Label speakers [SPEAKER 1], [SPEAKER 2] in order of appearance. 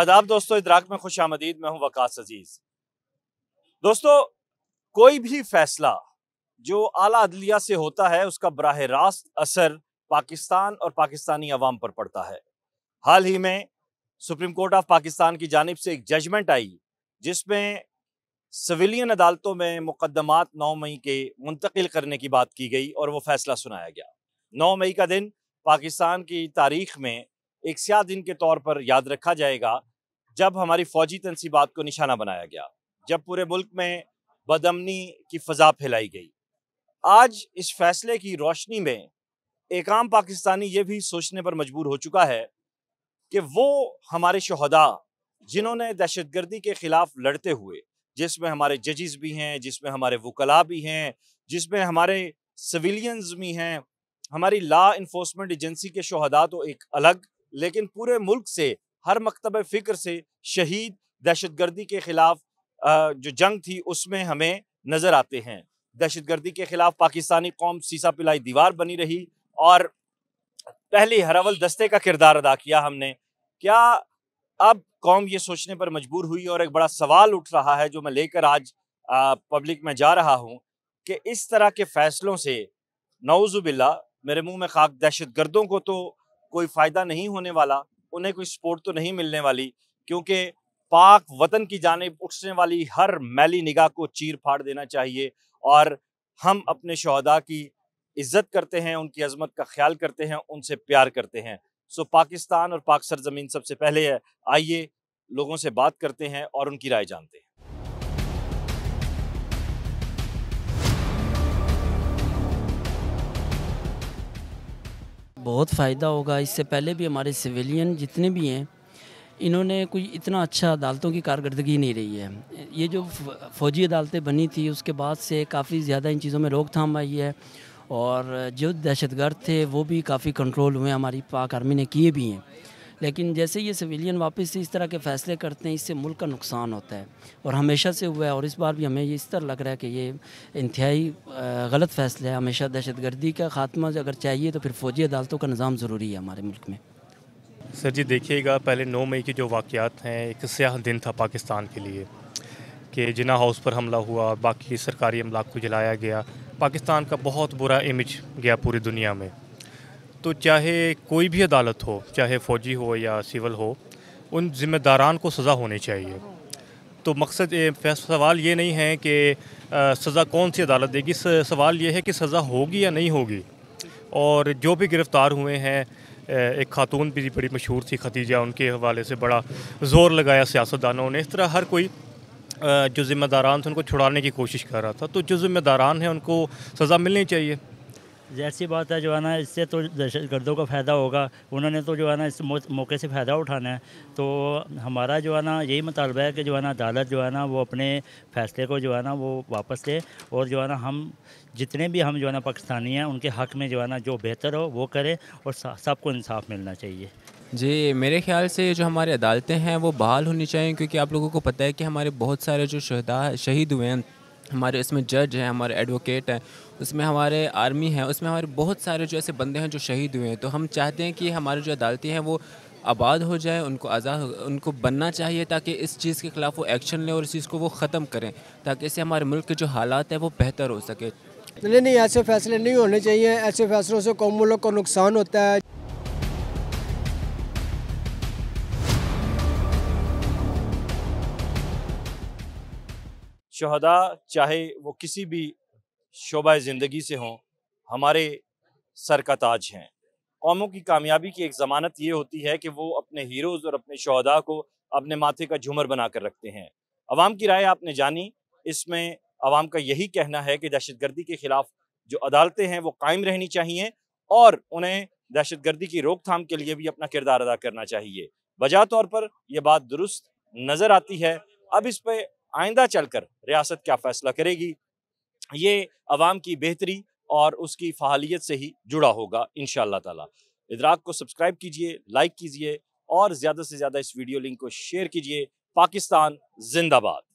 [SPEAKER 1] आदाब दोस्तों इदराक में खुश आमदीद मैं हूं वकास अजीज दोस्तों कोई भी फैसला जो आला अदलिया से होता है उसका बरह रास्त असर पाकिस्तान और पाकिस्तानी अवाम पर पड़ता है हाल ही में सुप्रीम कोर्ट ऑफ पाकिस्तान की जानब से एक जजमेंट आई जिसमें सिविलियन अदालतों में मुकदमात नौ मई के मुंतकिल करने की बात की गई और वो फैसला सुनाया गया नौ मई का दिन पाकिस्तान की तारीख में एक स्या दिन के तौर पर याद रखा जाएगा जब हमारी फौजी तनसीबात को निशाना बनाया गया जब पूरे मुल्क में बदमनी की फजा फैलाई गई आज इस फैसले की रोशनी में एक आम पाकिस्तानी ये भी सोचने पर मजबूर हो चुका है कि वो हमारे शहदा जिन्होंने दहशतगर्दी के ख़िलाफ़ लड़ते हुए जिसमें हमारे जजिस भी हैं जिसमें हमारे वकला भी हैं जिसमें हमारे सिविलियंस भी हैं हमारी लॉ इन्फोर्समेंट एजेंसी के शहदा तो एक अलग लेकिन पूरे मुल्क से हर मकतब फ़िक्र से शहीद दहशत गर्दी के ख़िलाफ़ जो जंग थी उसमें हमें नज़र आते हैं दहशत गर्दी के ख़िलाफ़ पाकिस्तानी कौम सीसा पिलाई दीवार बनी रही और पहले हरावल दस्ते का किरदार अदा किया हमने क्या अब कौम ये सोचने पर मजबूर हुई और एक बड़ा सवाल उठ रहा है जो मैं लेकर आज पब्लिक में जा रहा हूँ कि इस तरह के फ़ैसलों से नौजुबिल्ला मेरे मुंह में खाक दहशत गर्दों को तो कोई फ़ायदा नहीं होने वाला उन्हें कोई सपोर्ट तो नहीं मिलने वाली क्योंकि पाक वतन की जानब उठने वाली हर मैली निगाह को चीर फाड़ देना चाहिए और हम अपने शहदा की इज्जत करते हैं उनकी अजमत का ख्याल करते हैं उनसे प्यार करते हैं सो पाकिस्तान और पाक सरजमीन सबसे पहले है आइए लोगों से बात करते हैं और उनकी राय जानते हैं
[SPEAKER 2] बहुत फ़ायदा होगा इससे पहले भी हमारे सिविलियन जितने भी हैं इन्होंने कोई इतना अच्छा अदालतों की कारकर्दगी नहीं रही है ये जो फौजी अदालतें बनी थी उसके बाद से काफ़ी ज़्यादा इन चीज़ों में रोकथाम आई है और जो दहशतगर्द थे वो भी काफ़ी कंट्रोल हुए हमारी पाक आर्मी ने किए भी हैं लेकिन जैसे ये सिविलियन वापस से इस तरह के फैसले करते हैं इससे मुल्क का नुकसान होता है और हमेशा से हुआ है और इस बार भी हमें इस तरह लग रहा है कि ये इंतहाई गलत फैसला है हमेशा दहशत गर्दी का खात्मा अगर चाहिए तो फिर फ़ौजी अदालतों का निज़ाम ज़रूरी है हमारे मुल्क में
[SPEAKER 3] सर जी देखिएगा पहले नौ मई के जो वाक़ात हैं एक स्याह दिन था पाकिस्तान के लिए कि जिना हाउस पर हमला हुआ बाकी सरकारी अमलाक को जलाया गया पाकिस्तान का बहुत बुरा इमेज गया पूरी दुनिया में तो चाहे कोई भी अदालत हो चाहे फौजी हो या सिविल हो उन जिम्मेदारान को सज़ा होनी चाहिए तो मकसद सवाल ये नहीं है कि सज़ा कौन सी अदालत देगी सवाल ये है कि सज़ा होगी या नहीं होगी और जो भी गिरफ़्तार हुए हैं एक खातून भी बड़ी मशहूर थी खतीजा उनके हवाले से बड़ा ज़ोर लगाया सियासतदानों ने इस तरह हर कोई जो ज़िम्मेदारान थे उनको छुड़ाने की कोशिश कर रहा था तो जो ज़िम्मेदारान हैं उनको सज़ा मिलनी चाहिए जैसी बात है जो है ना इससे तो दहशत गर्दों का फ़ायदा होगा उन्होंने
[SPEAKER 2] तो जो है ना इस मौके से फ़ायदा उठाना है तो हमारा जो है ना यही मुतालबा है कि जो है ना अदालत जो है ना वो अपने फ़ैसले को जो है ना वो वापस ले और जो है ना हम जितने भी हम जो है ना पाकिस्तानी हैं उनके हक़ में जो है ना जो बेहतर हो वो करें और सबको इंसाफ मिलना
[SPEAKER 3] चाहिए जी मेरे ख्याल से जो हमारी अदालतें हैं वो बहाल होनी चाहिए क्योंकि आप लोगों को पता है कि हमारे बहुत सारे जो शहदा शहीद हुए हैं हमारे इसमें जज हैं हमारे एडवोकेट हैं उसमें हमारे आर्मी हैं उसमें हमारे बहुत सारे जो ऐसे बंदे हैं जो शहीद हुए हैं तो हम चाहते हैं कि हमारे जो अदालती हैं वो आबाद हो जाए उनको आज़ाद उनको बनना चाहिए ताकि इस चीज़ के ख़िलाफ़ वो एक्शन लें और इस चीज़ को वो ख़त्म करें ताकि इससे हमारे मुल्क के जो हालात हैं वो बेहतर हो सके नहीं नहीं
[SPEAKER 1] ऐसे फैसले नहीं होने चाहिए ऐसे फैसलों से कौम मुल्क को नुकसान होता है शहदा चाहे वो किसी भी शोबा ज़िंदगी से हों हमारे सर का ताज हैं कौमों की कामयाबी की एक ज़मानत ये होती है कि वो अपने हीरोज़ और अपने शहदा को अपने माथे का झूमर बना कर रखते हैं अवाम की राय आपने जानी इसमें अवाम का यही कहना है कि दहशत गर्दी के ख़िलाफ़ जो अदालतें हैं वो कायम रहनी चाहिए और उन्हें दहशत गर्दी की रोकथाम के लिए भी अपना किरदार अदा करना चाहिए बजा तौर पर यह बात दुरुस्त नज़र आती है अब इस पर आइंदा चलकर रियासत क्या फ़ैसला करेगी ये आवाम की बेहतरी और उसकी फहालियत से ही जुड़ा होगा इन ताला इदराक को सब्सक्राइब कीजिए लाइक कीजिए और ज़्यादा से ज़्यादा इस वीडियो लिंक को शेयर कीजिए पाकिस्तान
[SPEAKER 3] जिंदाबाद